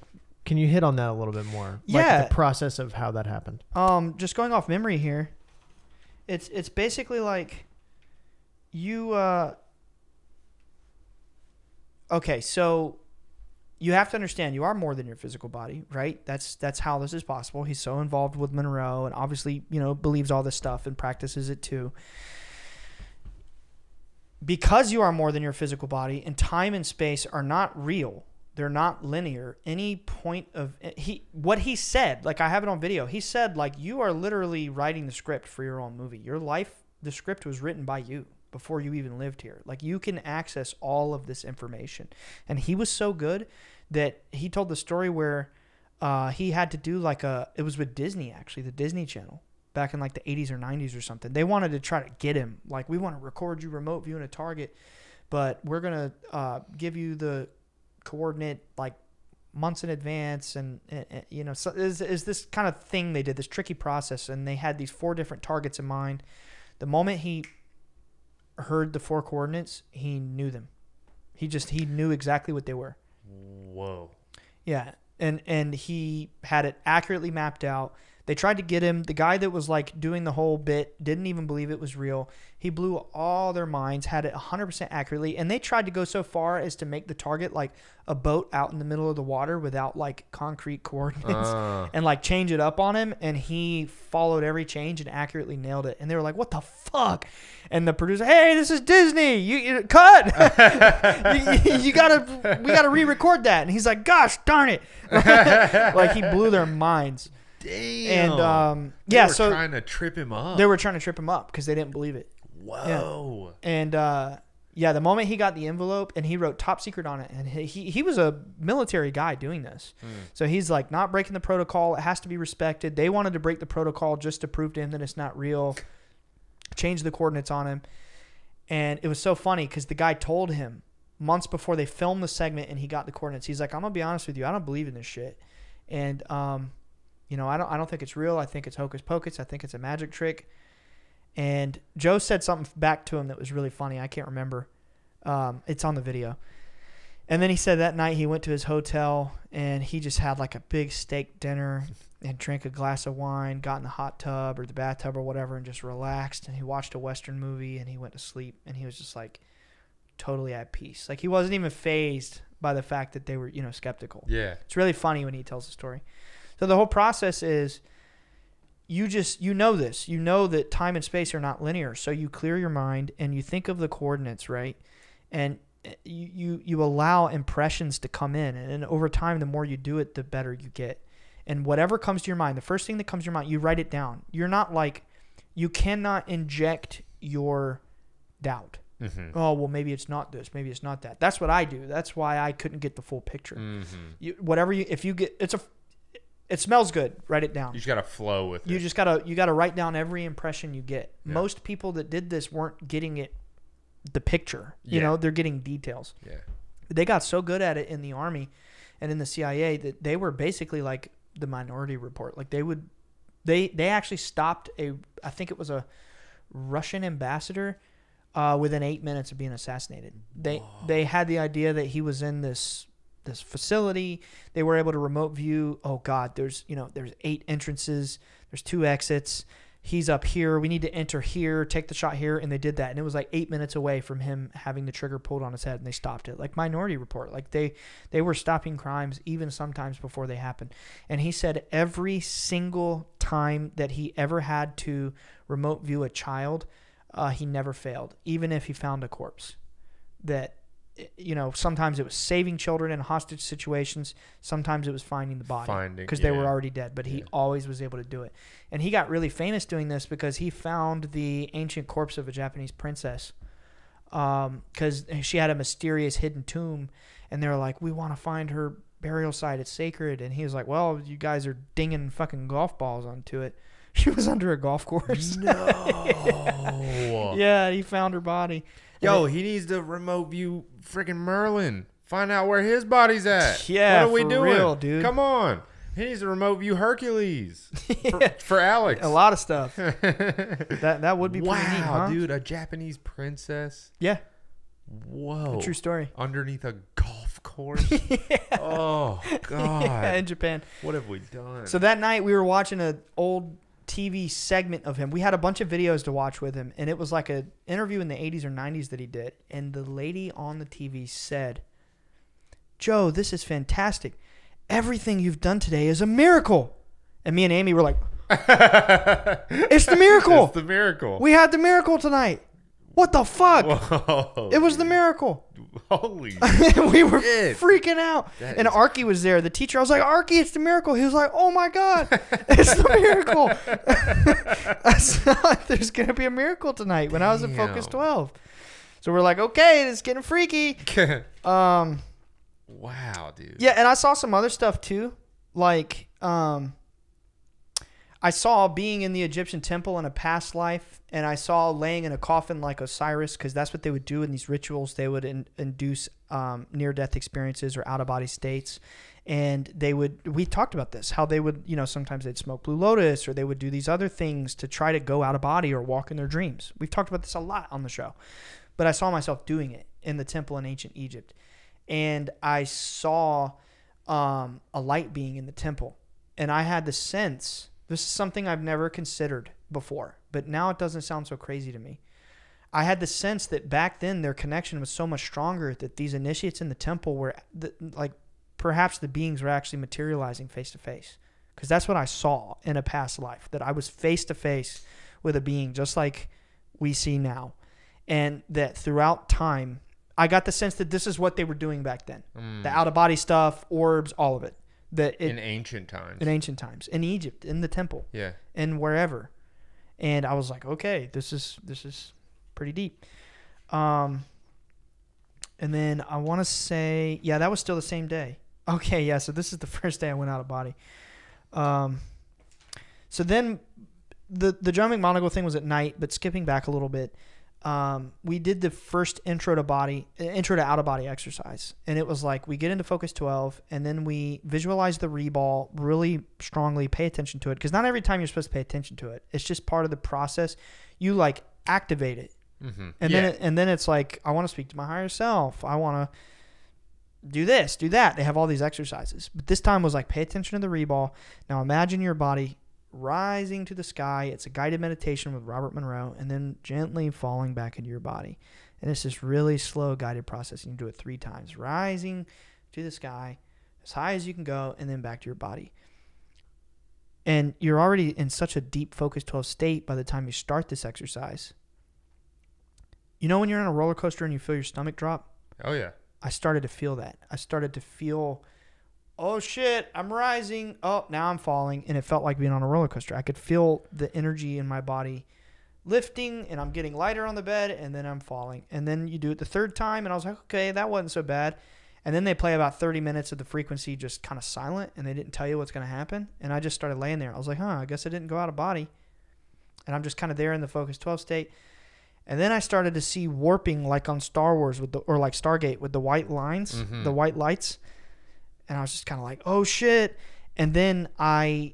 can you hit on that a little bit more? Yeah, like the process of how that happened. Um, just going off memory here, it's it's basically like you. Uh, okay, so you have to understand you are more than your physical body, right? That's that's how this is possible. He's so involved with Monroe and obviously, you know, believes all this stuff and practices it too. Because you are more than your physical body and time and space are not real. They're not linear. Any point of eh, he what he said, like I have it on video. He said like you are literally writing the script for your own movie. Your life the script was written by you before you even lived here. Like you can access all of this information. And he was so good that he told the story where uh, he had to do like a, it was with Disney actually, the Disney Channel back in like the 80s or 90s or something. They wanted to try to get him. Like, we want to record you remote viewing a target, but we're going to uh, give you the coordinate like months in advance and, and, eh, and eh, you know so is, is this kind of thing they did this tricky process and they had these four different targets in mind the moment he heard the four coordinates, he knew them. He just he knew exactly what they were. Whoa. Yeah, and and he had it accurately mapped out. They tried to get him. The guy that was like doing the whole bit didn't even believe it was real. He blew all their minds, had it 100% accurately, and they tried to go so far as to make the target like a boat out in the middle of the water without like concrete coordinates uh. and like change it up on him. And he followed every change and accurately nailed it. And they were like, "What the fuck?" And the producer, "Hey, this is Disney. You, you cut. *laughs* you, you, you, gotta, we gotta re-record that." And he's like, "Gosh darn it!" *laughs* like he blew their minds. Damn. And um, they yeah, so trying to trip him up. They were trying to trip him up because they didn't believe it. Whoa. Yeah. And uh, yeah, the moment he got the envelope and he wrote top secret on it, and he he, he was a military guy doing this, mm. so he's like not breaking the protocol. It has to be respected. They wanted to break the protocol just to prove to him that it's not real. Change the coordinates on him, and it was so funny because the guy told him months before they filmed the segment and he got the coordinates. He's like, "I'm gonna be honest with you, I don't believe in this shit," and um you know, I don't I don't think it's real. I think it's hocus pocus. I think it's a magic trick. And Joe said something back to him that was really funny. I can't remember. Um, it's on the video. And then he said that night he went to his hotel and he just had like a big steak dinner and drank a glass of wine, got in the hot tub or the bathtub or whatever, and just relaxed. And he watched a Western movie and he went to sleep and he was just like totally at peace. Like he wasn't even phased by the fact that they were, you know, skeptical. Yeah. It's really funny when he tells the story. So the whole process is you just you know this. You know that time and space are not linear. So you clear your mind and you think of the coordinates, right? And eh, you you, you allow impressions to come in and, and over time the more you do it, the better you get. And whatever comes to your mind, the first thing that comes to your mind, you write it down. You're not like you cannot inject your doubt. Mm-hmm. Oh well, maybe it's not this, maybe it's not that. That's what I do. That's why I couldn't get the full picture. Mm-hmm. You, whatever you, if you get, it's a it smells good. Write it down. You just gotta flow with you it. just gotta you gotta write down every impression you get. Yeah. Most people that did this weren't getting it the picture. You Yeah. know, they're getting details. yeah. They got so good at it in the army and in the CIA that they were basically like the minority report. Like they would they they actually stopped a I think it was a Russian ambassador uh, within eight minutes of being assassinated. They they had the idea that he was in this this facility. They were able to remote view. Oh God, there's you know there's eight entrances. There's two exits. He's up here. We need to enter here. Take the shot here, and they did that. And it was like eight minutes away from him having the trigger pulled on his head, and they stopped it. Like Minority Report, like they they were stopping crimes even sometimes before they happened. And he said every single time that he ever had to remote view a child, uh, he never failed, even if he found a corpse. That you know, sometimes it was saving children in hostage situations. Sometimes it was finding the body because yeah. they were already dead. But yeah. he always was able to do it, and he got really famous doing this because he found the ancient corpse of a Japanese princess, because um, she had a mysterious hidden tomb, and they are like, "We want to find her burial site. It's sacred." And he was like, "Well, you guys are dinging fucking golf balls onto it." *laughs* She was under a golf course. No. yeah. *laughs* yeah, he found her body. Yo, he needs the remote view freaking Merlin. Find out where his body's at. Yeah, what are we doing, real, dude? Come on. He needs a remote view Hercules *laughs* for, for Alex. A lot of stuff. *laughs* that that would be wow, neat, huh? dude. A Japanese princess. Yeah. Whoa. A true story. Underneath a golf course. *laughs* yeah. Oh God. Yeah, in Japan. What have we done? So that night we were watching an old TV segment of him. We had a bunch of videos to watch with him, and it was like an interview in the 80s or 90s that he did. And the lady on the TV said, Joe, this is fantastic. Everything you've done today is a miracle. And me and Amy were like, *laughs* It's the miracle. it's the miracle. We had the miracle tonight. What the fuck? Whoa. It was the miracle. *laughs* Holy *laughs* We were shit. freaking out. That and is... Arky was there, the teacher. I was like, Arky, it's the miracle. He was like, oh my God, *laughs* it's the miracle. I there's going to be a miracle tonight when I was in Focus 12. So we're like, okay, it's getting freaky. um, wow, dude. Yeah, and I saw some other stuff too. Like, um, I saw being in the Egyptian temple in a past life, and I saw laying in a coffin like Osiris, because that's what they would do in these rituals. They would in, induce um, near death experiences or out of body states. And they would, we talked about this, how they would, you know, sometimes they'd smoke Blue Lotus or they would do these other things to try to go out of body or walk in their dreams. We've talked about this a lot on the show. But I saw myself doing it in the temple in ancient Egypt. And I saw um, a light being in the temple. And I had the sense this is something I've never considered before, but now it doesn't sound so crazy to me. I had the sense that back then their connection was so much stronger that these initiates in the temple were the, like perhaps the beings were actually materializing face to face because that's what I saw in a past life that I was face to face with a being just like we see now and that throughout time I got the sense that this is what they were doing back then mm. the out of body stuff orbs all of it that it, in ancient times, in ancient times, in Egypt, in the temple, yeah, and wherever. And I was like, okay, this is this is pretty deep. Um, and then I want to say, yeah, that was still the same day. *laughs* Okay, yeah. So this is the *laughs* first day I went out of body. Um, so then the the John McMonagle thing was at night, but skipping back a little bit, um, we did the first intro to body uh, intro to out of body exercise and it was like we get into focus 12 and then we visualize the reball really strongly pay attention to it because not every time you're supposed to pay attention to it it's just part of the process you like activate it mm-hmm. and yeah. then it, and then it's like i want to speak to my higher self i want to do this do that they have all these exercises but this time was like pay attention to the reball now imagine your body rising to the sky. It's a guided meditation with Robert Monroe, and then gently falling back into your body. And it's this really slow guided process. You can do it three times rising to the sky, as high as you can go, and then back to your body. And you're already in such a deep focused 12 state by the time you start this exercise. You know, when you're on a roller coaster and you feel your stomach drop? Oh, yeah. I started to feel that. I started to feel oh shit, I'm rising. Oh, now I'm falling. And it felt like being on a roller coaster. I could feel the energy in my body lifting and I'm getting lighter on the bed and then I'm falling. And then you do it the third time and I was like, okay, that wasn't so bad. And then they play about 30 minutes of the frequency just kind of silent and they didn't tell you what's going to happen. And I just started laying there. I was like, huh, I guess I didn't go out of body. And I'm just kind of there in the focus 12 state. And then I started to see warping like on Star Wars with the, or like Stargate with the white lines, mm-hmm. the white lights and I was just kind of like, oh shit. And then I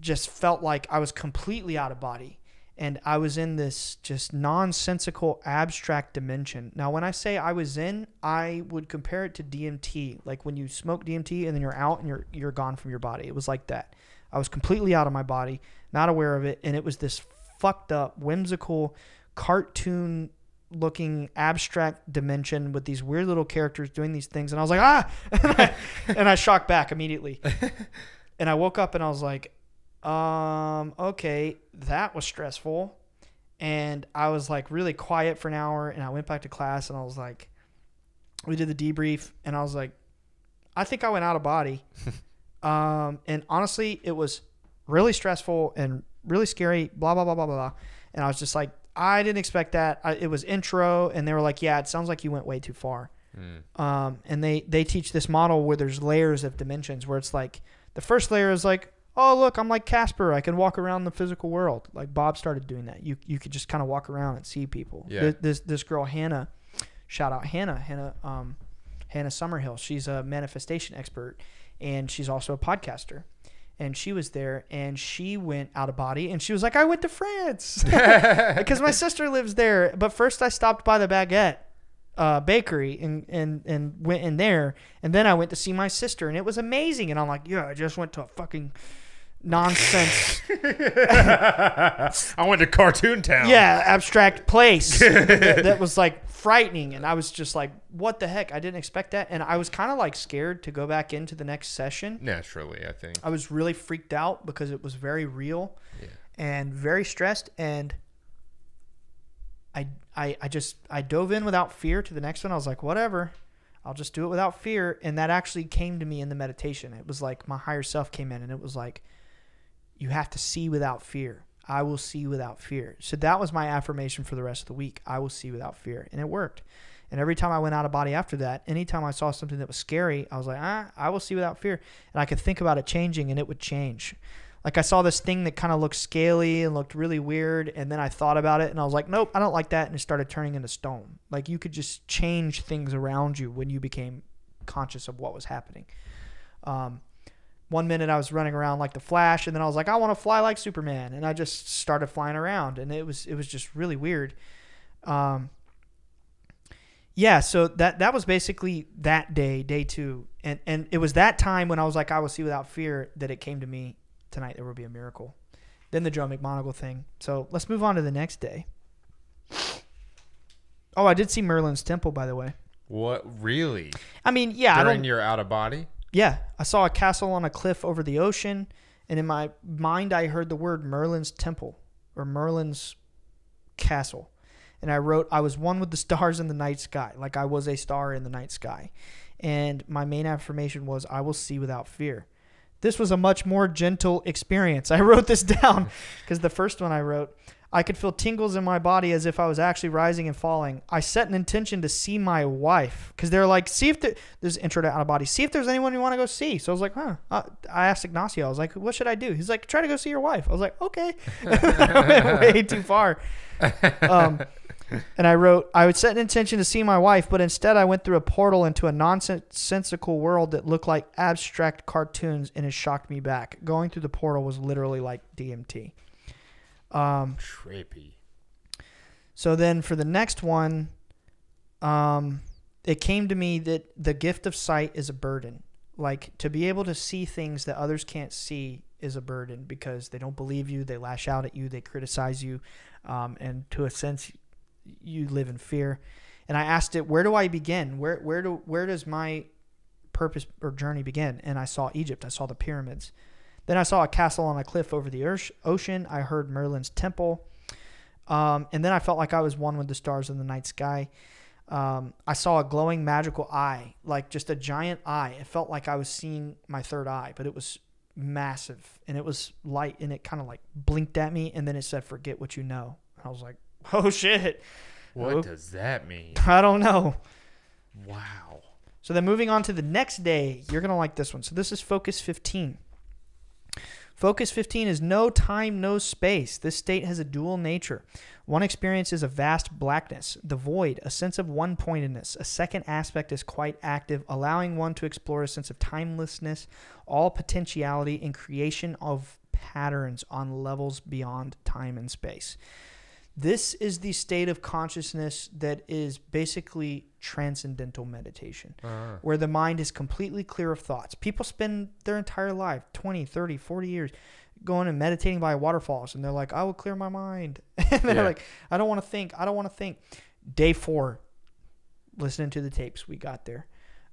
just felt like I was completely out of body and I was in this just nonsensical abstract dimension. Now, when I say I was in, I would compare it to DMT, like when you smoke DMT and then you're out and you're you're gone from your body. It was like that. I was completely out of my body, not aware of it, and it was this fucked up, whimsical, cartoon looking abstract dimension with these weird little characters doing these things. And I was like, ah, *laughs* and I, *laughs* and I shocked back immediately. *laughs* and I woke up and I was like, um, okay, that was stressful. And I was like really quiet for an hour. And I went back to class and I was like, we did the debrief and I was like, I think I went out of body. um, and honestly, it was really stressful and really scary, blah, blah, blah, blah, blah. And I was just like, I didn't expect that. I, it was intro, and they were like, "Yeah, it sounds like you went way too far." Mm. Um, and they they teach this model where there's layers of dimensions, where it's like the first layer is like, "Oh, look, I'm like Casper. I can walk around the physical world." Like Bob started doing that. You you could just kind of walk around and see people. Yeah. Th- this this girl Hannah, shout out Hannah Hannah um, Hannah Summerhill. She's a manifestation expert, and she's also a podcaster and she was there and she went out of body and she was like i went to france because *laughs* *laughs* my sister lives there but first i stopped by the baguette uh, bakery and, and and went in there and then i went to see my sister and it was amazing and i'm like yeah i just went to a fucking nonsense. *laughs* I went to Cartoon Town. Yeah, abstract place *laughs* that, that, was like frightening, and I was just like, "What the heck? I didn't expect that." And I was kind of like scared to go back into the next session. Naturally, I think I was really freaked out because it was very real yeah. and very stressed, and I, I, I just I dove in without fear to the next one. I was like, "Whatever." I'll just do it without fear. And that actually came to me in the meditation. It was like my higher self came in and it was like, you have to see without fear. I will see without fear. So that was my affirmation for the rest of the week. I will see without fear. And it worked. And every time I went out of body after that, anytime I saw something that was scary, I was like, ah, I will see without fear. And I could think about it changing and it would change. Like I saw this thing that kind of looked scaly and looked really weird. And then I thought about it and I was like, nope, I don't like that. And it started turning into stone. Like you could just change things around you when you became conscious of what was happening. Um, one minute I was running around like the Flash, and then I was like, I want to fly like Superman, and I just started flying around, and it was it was just really weird. Um, yeah, so that that was basically that day, day two, and and it was that time when I was like, I will see without fear that it came to me tonight. There will be a miracle. Then the Joe McMonagle thing. So let's move on to the next day. Oh, I did see Merlin's temple, by the way. What really? I mean, yeah. During I don't, your out of body yeah, I saw a castle on a cliff over the ocean, and in my mind I heard the word Merlin's temple or Merlin's castle. And I wrote, I was one with the *laughs* stars in the night sky, like I was a star in the night sky. And my main affirmation was, I will see without fear. This was a much more gentle experience. *laughs* I wrote this down because the first one I wrote, I could feel tingles in my body as if I was actually rising and falling. I set an intention to see my wife because they're like, see if there, there's intro to out of body, see if there's anyone you want to go see. So I was like, huh. I asked Ignacio, I was like, what should I do? He's like, try to go see your wife. I was like, okay. I *laughs* went way too far. Um, and I wrote, I would set an intention to see my wife, but instead I went through a portal into a nonsensical world that looked like abstract cartoons and it shocked me back. Going through the portal was literally like DMT. Um, Trippy. So then for the next one, um, it came to me that the gift of sight is a burden. Like to be able to see things that others can't see is a burden because they don't believe you, they lash out at you, they criticize you, um, and to a sense, you live in fear. And I asked it, where do I begin? Where where do where does my purpose or journey begin? And I saw Egypt. I saw the pyramids. Then I saw a castle on a cliff over the ocean. I heard Merlin's temple. Um, and then I felt like I was one with the stars in the night sky. Um, I saw a glowing magical eye, like just a giant eye. It felt like I was seeing my third eye, but it was massive and it was light and it kind of like blinked at me. And then it said, Forget what you know. I was like, *laughs* Oh shit. What oh. does that mean? I don't know. Wow. So then moving on to the next day, you're going to like this one. So this is Focus 15. Focus 15 is no time, no space. This state has a dual nature. One experiences a vast blackness, the void, a sense of one pointedness. A second aspect is quite active, allowing one to explore a sense of timelessness, all potentiality, and creation of patterns on levels beyond time and space. This is the state of consciousness that is basically transcendental meditation, uh-huh. where the mind is completely clear of thoughts. People spend their entire life 20, 30, 40 years going and meditating by waterfalls, and they're like, I will clear my mind. *laughs* and they're yeah. like, I don't want to think. I don't want to think. Day four, listening to the tapes, we got there.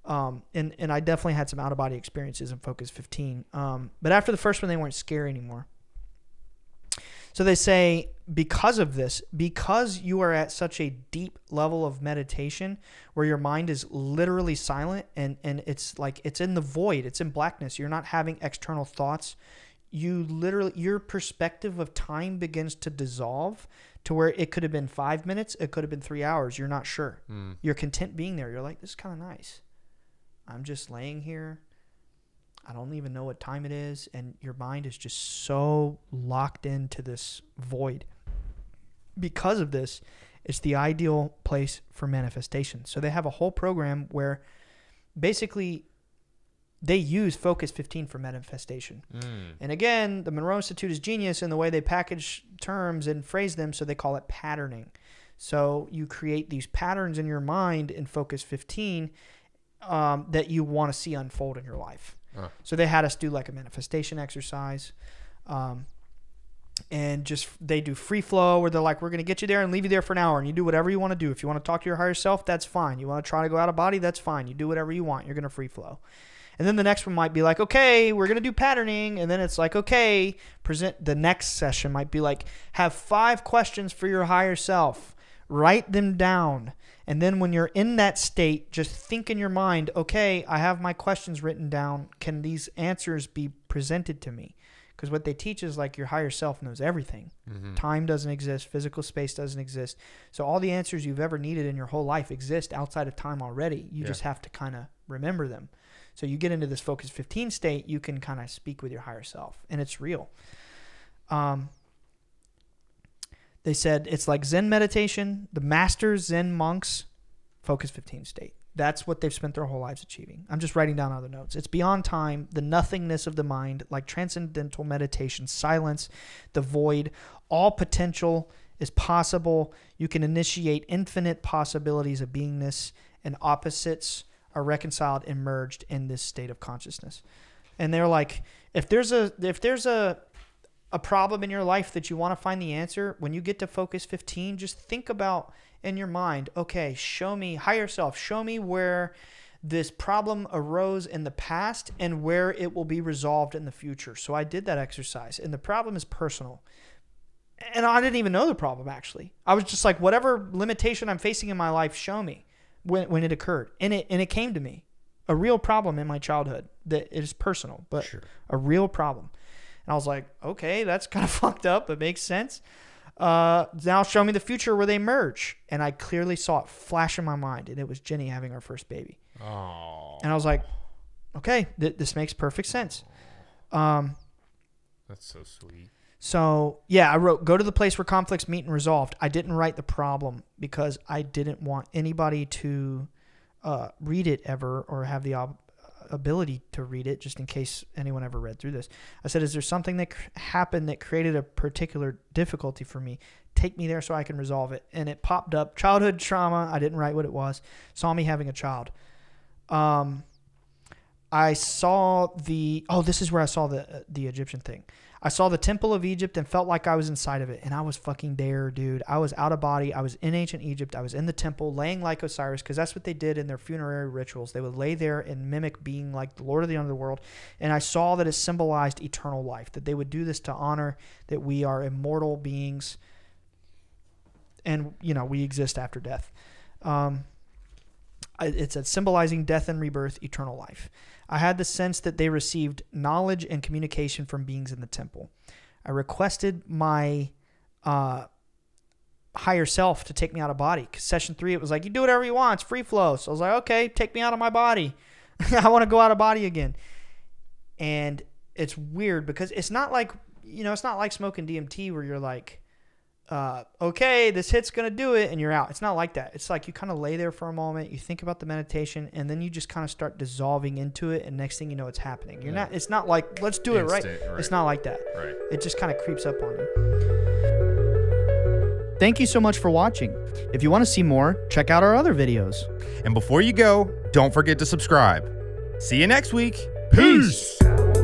Um, and, and I definitely had some out of body experiences in Focus 15. Um, but after the first one, they weren't scary anymore. So they say, because of this, because you are at such a deep level of meditation where your mind is literally silent and, and it's like it's in the void, it's in blackness, you're not having external thoughts. You literally, your perspective of time begins to dissolve to where it could have been five minutes, it could have been three hours. You're not sure. Mm. You're content being there. You're like, this is kind of nice. I'm just laying here. I don't even know what time it is. And your mind is just so locked into this void. Because of this, it's the ideal place for manifestation. So they have a whole program where basically they use Focus 15 for manifestation. Mm. And again, the Monroe Institute is genius in the way they package terms and phrase them, so they call it patterning. So you create these patterns in your mind in Focus 15 um, that you want to see unfold in your life. So they had us do like a manifestation exercise. Um, and just they do free flow where they're like, we're going to get you there and leave you there for an hour. And you do whatever you want to do. If you want to talk to your higher self, that's fine. You want to try to go out of body, that's fine. You do whatever you want. You're going to free flow. And then the next one might be like, okay, we're going to do patterning. And then it's like, okay, present the next session might be like, have five questions for your higher self, write them down. And then when you're in that state, just think in your mind, okay, I have my questions written down. Can these answers be presented to me? Because what they teach is like your higher self knows everything. Mm-hmm. Time doesn't exist, physical space doesn't exist. So all the answers you've ever needed in your whole life exist outside of time already. You yeah. just have to kind of remember them. So you get into this focus 15 state, you can kind of speak with your higher self, and it's real. Um, they said it's like Zen meditation. The master Zen monks focus 15 state. That's what they've spent their whole lives achieving. I'm just writing down other notes. It's beyond time, the nothingness of the mind, like transcendental meditation, silence, the void, all potential is possible. You can initiate infinite possibilities of beingness, and opposites are reconciled and merged in this state of consciousness. And they're like, if there's a if there's a a problem in your life that you want to find the answer, when you get to focus 15, just think about in your mind, okay, show me, higher self, show me where this problem arose in the past and where it will be resolved in the future. So I did that exercise, and the problem is personal. And I didn't even know the problem actually. I was just like, whatever limitation I'm facing in my life, show me when, when it occurred. And it and it came to me. A real problem in my childhood that is personal, but sure. a real problem. And I was like, okay, that's *laughs* kind of fucked up. It makes sense. Uh, now show me the future where they merge. And I clearly saw it flash in my mind, and it was Jenny having her first baby. Oh. And I was like, okay, th- this makes perfect sense. Um, that's so sweet. So yeah, I wrote go to the place where conflicts meet and resolved. I didn't write the problem because I didn't want anybody to uh, read it ever or have the ob- ability to read it, just in case anyone ever read through this. I said, Is there something that cr- happened that created a particular difficulty for me? Take me there so I can resolve it. And it popped up childhood trauma. I didn't write what it was. Saw me having a child. Um, I saw the oh, this is where I saw the uh, the Egyptian thing. I saw the temple of Egypt and felt like I was inside of it, and I was fucking there, dude. I was out of body. I was in ancient Egypt. I was in the temple, laying like Osiris, because that's what they did in their funerary rituals. They would lay there and mimic being like the Lord of the Underworld. And I saw that it symbolized eternal life. That they would do this to honor that we are immortal beings, and you know we exist after death. Um, it said, symbolizing death and rebirth, eternal life. I had the sense that they received knowledge and communication from beings in the temple. I requested my uh, higher self to take me out of body. Session three, it was like, you do whatever you want, it's free flow. So I was like, okay, take me out of my body. *laughs* I want to go out of body again. And it's weird because it's not like, you know, it's not like smoking DMT where you're like, uh, okay, this hit's going to do it, and you're out. It's not like that. It's like you kind of lay there for a moment, you think about the meditation, and then you just kind of start dissolving into it, and next thing you know, it's happening. You're yeah. not. It's not like let's do Instant, it right. right. It's not like that. Right. It just kind of creeps up on you. Thank you so much for watching. If you want to see more, check out our other videos. And before you go, don't forget to subscribe. See you next week. Peace. Peace.